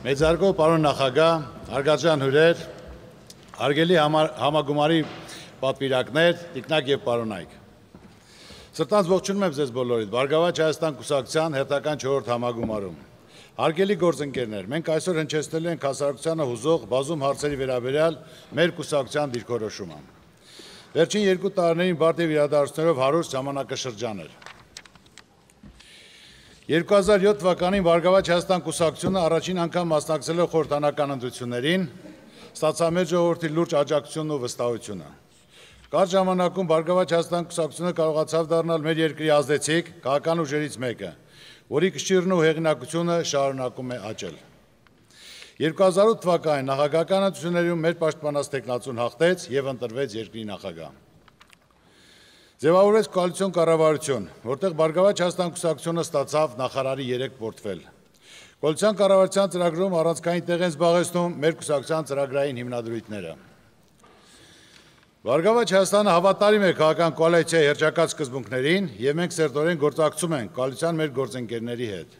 Մեծարգո պարոն նախագահ, հարգարժան հյուրեր, հարգելի համագումարի պատվիրակներ, տիկնակ եւ պարոնայք։ Սրտանց ողջունում եմ ձեզ բոլորիդ Բարգավաճ Հայաստան կուսակցության հերթական 4-րդ համագումարում։ Հարգելի գործընկերներ, մենք այսօր հնչեցնելու ենք հասարակությանը հուզող բազում հարցերի վերաբերյալ մեր կուսակցության դիրքորոշումը։ Վերջին երկու տարիներին բարդ եւ իրադարձություններով հարուստ ժամանակաշրջան էր։ 2007 թվականին Վարգավաճ Հայաստան կուսակցությունը առաջին անգամ մասնակցել է խորհրդանական ընտրություններին, ստացավ մեր ժողովրդի լուրջ աջակցությունն ու վստահությունը։ Կար ժամանակում Վարգավաճ Հայաստան կուսակցությունը կարողացավ դառնալ մեր երկրի ազդեցիկ քաղաքական ուժերից մեկը, որի քշիրն ու հեղինակությունը շարունակում է աճել։ 2008 թվականին նախագահական ընտրություններում մեր պաշտպանած տեխնացուն հաղթեց եւ ընտրվեց երկրի նախագահ ձևավորեց կոալիցիոն կառավարություն, որտեղ Բարգավաճ Հայաստան կուսակցությունը ստացավ նախարարի 3 պորտֆել։ Կոալիցիոն կառավարության ծրագրում առանցքային տեղ են զբաղեցնում մեր կուսակցության ծրագրային հիմնադրույթները։ Բարգավաճ Հայաստանը հավատարիմ է քաղաքական կոալիցիայի հերճակած սկզբունքներին եւ մենք սերտորեն գործակցում ենք կոալիցիան մեր գործընկերների հետ։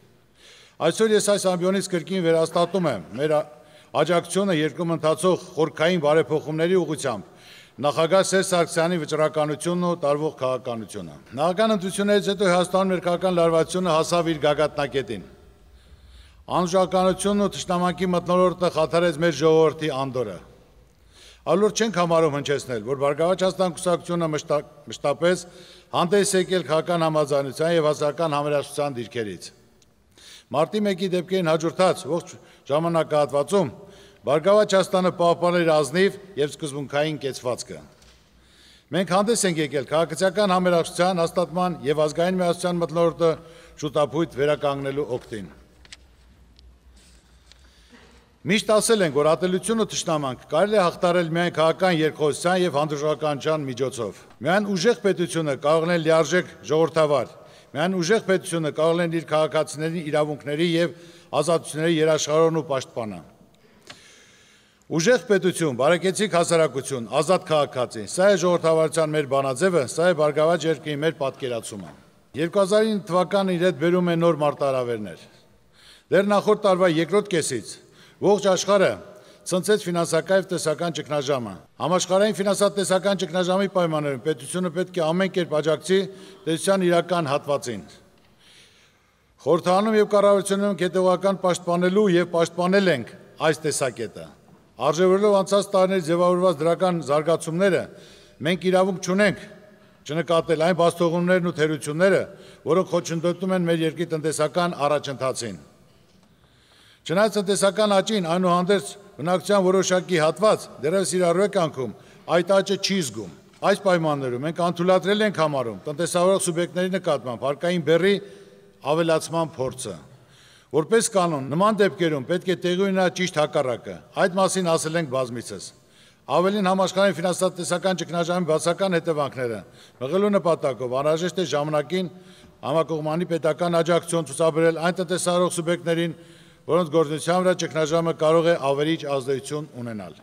Այսօր ես այս ամբիոնից կրկին վերաստատում եմ մեր աջակցությունը երկրում ընթացող խորքային բարեփոխումների ուղղությամբ Նախագահ Սերժ Սարգսյանի վճռականությունն ու տարվող քաղաքականությունը։ Նախագահան ընդդություններից հետո Հայաստանում ներկայական լարվածությունը հասավ իր գագաթնակետին։ Անժականությունն ու ճշտամանկի մտնոլորտը խաթարեց մեր ժողովրդի անդորը։ Ալուր չենք համարում հնչեցնել, որ Բարգավաճ Հայաստան կուսակցությունը մշտապես հանդես եկել քաղաքական համաձայնության եւ հասարակական համերաշխության դիրքերից։ Մարտի 1-ի դեպքերին հաջորդած ողջ ժամանակահատվածում Բարգավաճ Հայաստանը պահպանել ազնիվ եւ սկզբունքային կեցվածքը։ Մենք հանդես ենք եկել քաղաքացիական համերաշխության հաստատման եւ ազգային միասնության մտնորդը շուտապույտ վերականգնելու օգտին։ Միշտ ասել ենք, որ ատելությունը ճշտամանք կարելի է հաղթարել միայն քաղաքական երկխոսության եւ հանդուրժականության միջոցով։ Միայն ուժեղ պետությունը կարող է լիարժեք ժողովրդավար։ Միայն ուժեղ պետությունը կարող է իր քաղաքացիներին իրավունքների եւ ազատությունների երաշխարոն ու պաշտպանան։ Ուժեղ պետություն, բարեկեցիկ հասարակություն, ազատ քաղաքացի։ Սա է ժողովրդավարության մեր բանաձևը, սա է բարգավաճ երկրի մեր պատկերացումը։ 2009 թվականը իր հետ բերում է նոր մարտահրավերներ։ Դեռ նախորդ տարվա երկրորդ կեսից ողջ աշխարհը ցնցեց ֆինանսական եւ տեսական ճգնաժամը։ Համաշխարհային ֆինանսատեսական ճգնաժամի պայմաններում պետությունը պետք է ամեն կերպ աջակցի տեսության իրական հատվածին։ Խորհրդանում եւ կառավարությունում հետևական պաշտպանելու եւ պաշտպանել ենք այս տեսակետը։ Արժևորելով անցած տարիների ձևավորված դրական զարգացումները, մենք իրավունք չունենք չնկատել այն բաստողումներն ու թերությունները, որոնք խոչընդոտում են մեր երկրի տնտեսական առաջընթացին։ Չնայած տնտեսական աճին այնուհանդերձ բնակության որոշակի հատված դեռևս իր առուեկանքում այդ աճը չի զգում։ Այս պայմաններում մենք անթույլատրել ենք համարում տնտեսավորող սուբյեկտների նկատմամբ հարկային բեռի ավելացման փորձը։ Որպես կանոն, նման դեպքերում պետք է տեղի ունենա ճիշտ հակառակը։ Այդ մասին ասել ենք բազմիցս։ Ավելին համաշխարհային ֆինանսատեսական ճգնաժամի բացական հետևանքները մղելու նպատակով անհրաժեշտ է ժամանակին համակողմանի պետական աջակցություն ցուցաբերել այն տնտեսարող սուբյեկտներին, որոնց գործնության վրա ճգնաժամը կարող է ավերիչ ազդեցություն ունենալ։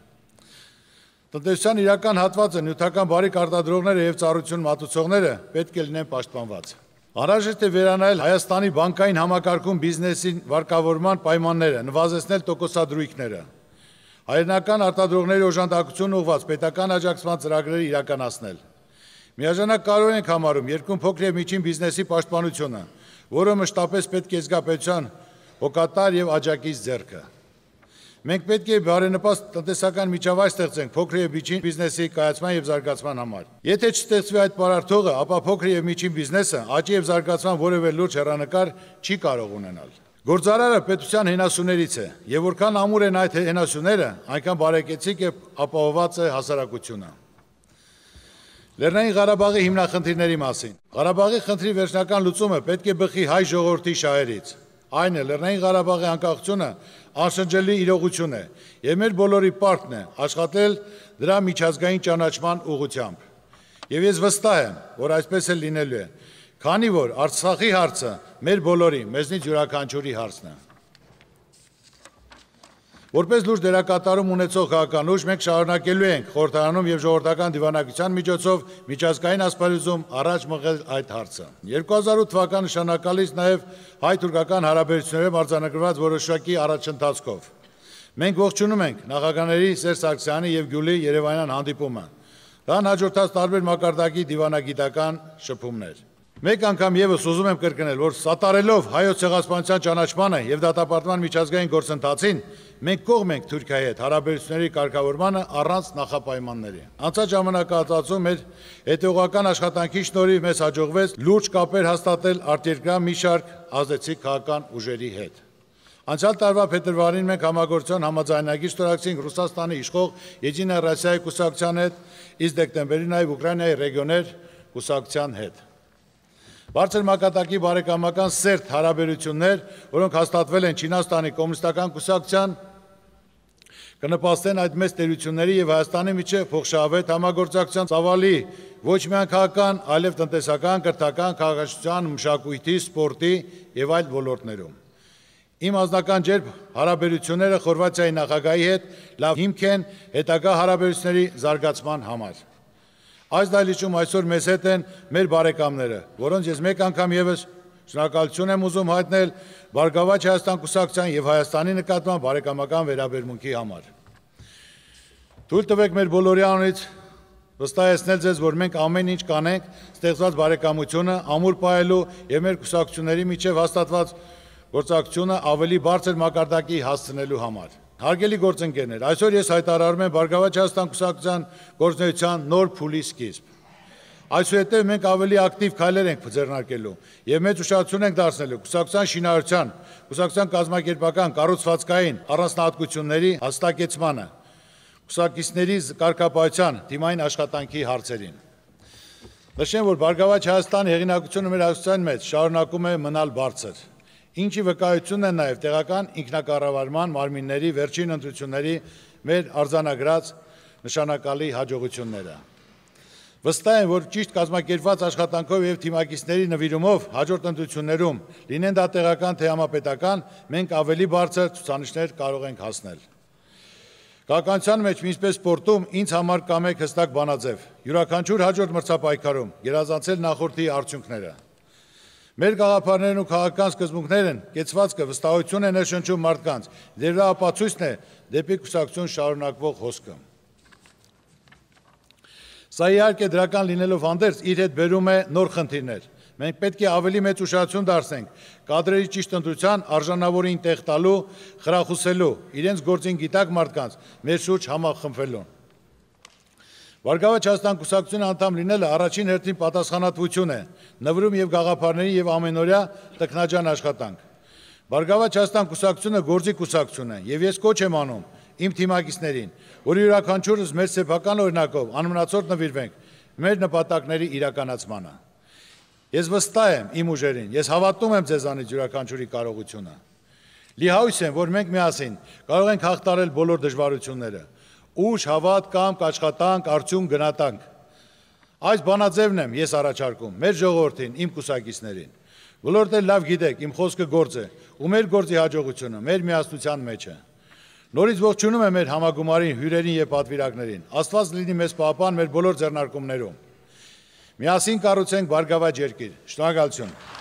Տնտեսության իրական հատվածը նյութական բարիք արտադրողները եւ ծառայություն մատուցողները պետք է լինեն պաշտպանված։ Անհրաժեշտ է վերանայել Հայաստանի բանկային համակարգում բիզնեսին վարկավորման պայմանները, նվազեցնել տոկոսադրույքները։ Հայերենական արտադրողների օժանդակություն ուղված պետական աջակցման ծրագրերը իրականացնել։ Միաժանակ կարող ենք համարում երկում փոքր եւ միջին բիզնեսի պաշտպանությունը, որը մշտապես պետք է զգա պետության հոգատար եւ աջակից ձեռքը։ Մենք պետք է բարենպաստ տնտեսական միջավայր ստեղծենք փոքր եւ միջին բիզնեսի կայացման եւ զարգացման համար։ Եթե չստեղծվի այդ բարարթողը, ապա փոքր եւ միջին բիզնեսը աճի եւ զարգացման որևէ լուրջ հեռանկար չի կարող ունենալ։ Գործարարը պետության հենասյուներից է, եւ որքան ամուր են այդ հենասյուները, այնքան բարեկեցիկ եւ ապահովված է հասարակությունը։ Լեռնային Ղարաբաղի հիմնախնդիրների մասին։ Ղարաբաղի խնդրի վերջնական լուծումը պետք է բխի հայ ժողովրդի շահերից։ Այն է Լեռնային Ղարաբաղի անկախությունը անշնչելի իրողություն է եւ մեր բոլորի պարտն է աշխատել դրա միջազգային ճանաչման ուղղությամբ։ Եվ ես վստահ եմ, որ այսպես էլ լինելու է, քանի որ Արցախի հարցը մեր բոլորի, մեզնից յուրաքանչյուրի հարցն է։ Որպես լուրջ դերակատարում ունեցող քաղաքական ուժ մենք շարունակելու ենք խորհրդարանում եւ ժողովրդական դիվանագիտության միջոցով միջազգային ասպարեզում առաջ մղել այդ հարցը։ 2008 թվականը նշանակալից նաեւ հայ-թուրքական հարաբերություններում արձանագրված որոշակի առաջընթացքով։ Մենք ողջունում ենք նախագահների Սերժ Սարգսյանի եւ Գյուլի Երևանյան հանդիպումը։ Դրան հաջորդած տարբեր մակարդակի դիվանագիտական շփումներ։ Մեկ անգամ եւս ուզում եմ կրկնել, որ սատարելով հայոց ցեղասպանության ճանաչմանը եւ դատապարտման միջազգային գործընթացին, մենք կողմ ենք Թուրքիայի հետ հարաբերությունների կարգավորմանը առանց նախապայմանների։ Անցած ժամանակահատվածում մեր հետողական աշխատանքի շնորհիվ մեզ հաջողվեց լուրջ կապեր հաստատել արտերկրյա մի շարք ազդեցիկ քաղաքական ուժերի հետ։ Անցյալ տարվա փետրվարին մենք համագործան համաձայնագիր ստորագրեցինք Ռուսաստանի իշխող Եդինա Ռասիայի կուսակցության հետ, իսկ դեկտեմբերին նաև Ուկրաինայի ռեգիոներ կուսակցության հետ։ Բարձր մակատակի բարեկամական սերտ հարաբերություններ, որոնք հաստատվել են Չինաստանի կոմունիստական կուսակցության կնպաստեն այդ մեծ տերությունների եւ Հայաստանի միջև փոխշահավետ համագործակցության ծավալի ոչ միայն քաղաքական, այլև տնտեսական, կրթական, քաղաքացիական, մշակույթի, սպորտի եւ այլ ոլորտներում։ Իմ ազնական ջերբ հարաբերությունները Խորվաթիայի նախագահի հետ լավ հիմք են հետագա հարաբերությունների զարգացման համար։ Այս դալիճում այսօր մեզ հետ են մեր բարեկամները, որոնց ես մեկ անգամ եւս շնորհակալություն եմ ուզում հայտնել Բարգավաճ Հայաստան կուսակցության եւ Հայաստանի նկատմամբ բարեկամական վերաբերմունքի համար։ Թույլ տվեք մեր բոլորի անունից վստահեցնել ձեզ, որ մենք ամեն ինչ կանենք ստեղծված բարեկամությունը ամուր պահելու եւ մեր կուսակցությունների միջև հաստատված գործակցությունը ավելի բարձր մակարդակի հասցնելու համար։ Հարգելի գործընկերներ, այսօր ես հայտարարում եմ Բարգավաճ Հայաստան կուսակցության գործնեության նոր փուլի սկիզբ։ Այսուհետև մենք ավելի ակտիվ քայլեր ենք ձեռնարկելու եւ մեծ ուշադրություն ենք դարձնելու կուսակցության շինարարության, կուսակցության կազմակերպական կառուցվածքային առանձնահատկությունների հաստակեցմանը, կուսակիցների կարգապահության թիմային աշխատանքի հարցերին։ Նշեմ, որ Բարգավաճ Հայաստան հեղինակությունը մեր հասարակության մեջ շարունակում է մնալ բարձր ինչի վկայությունն է նաև տեղական ինքնակառավարման մարմինների վերջին ընտրությունների մեր արձանագրած նշանակալի հաջողությունները։ Վստահ եմ, որ ճիշտ կազմակերպված աշխատանքով եւ թիմակիցների նվիրումով հաջորդ ընտրություններում, լինեն դա տեղական թե համապետական, մենք ավելի բարձր ցուցանիշներ կարող ենք հասնել։ Քաղաքացիական մեջ ինչպես սպորտում ինձ համար կամ է հստակ բանաձև։ Յուրաքանչյուր հաջորդ մրցապայքարում գերազանցել նախորդի արդյունքները։ Մեր գաղափարներն ու քաղաքական սկզբունքներն կեցվածքը վստահություն է ներշնչում մարդկանց։ Դեր դա ապացույցն է դեպի կուսակցություն շարունակվող հոսքը։ Սա իհարկե դրական լինելով հանդերձ իր հետ բերում է նոր խնդիրներ։ Մենք պետք է ավելի մեծ ուշադրություն դարձնենք կադրերի ճիշտ ընտրության, արժանավորին տեղ տալու, խրախուսելու, իրենց գործին գիտակ մարդկանց մեր շուրջ համախմբվելուն։ Վարգավաճ Հայաստան կուսակցության անդամ լինելը առաջին հերթին պատասխանատվություն է, նվրում եւ գաղափարների եւ ամենօրյա տքնաջան աշխատանք։ Վարգավաճ Հայաստան կուսակցությունը գործի կուսակցություն է եւ ես կոչ եմ անում իմ թիմակիցներին, որ յուրաքանչյուրս մեր սեփական օրինակով անմնացորդ նվիրվենք մեր նպատակների իրականացմանը։ Ես վստահ եմ իմ ուժերին, ես հավատում եմ ձեզանից յուրաքանչյուրի կարողությունը։ Լի հույս եմ, որ մենք միասին կարող ենք հաղթարել բոլոր դժվարությունները ուշ հավատ կամ աշխատանք արդյուն գնատանք։ Այս բանաձևն եմ ես առաջարկում մեր ժողովրդին, իմ կուսակիցներին։ Ոլորտը լավ գիտեք, իմ խոսքը գործ է, ու մեր գործի հաջողությունը մեր միասնության մեջ է։ Նորից ողջունում եմ մեր համագումարին, հյուրերին եւ պատվիրակներին։ Աստված լինի մեզ պահապան մեր բոլոր ձեռնարկումներում։ Միասին կառուցենք բարգավաճ երկիր։ Շնորհակալություն։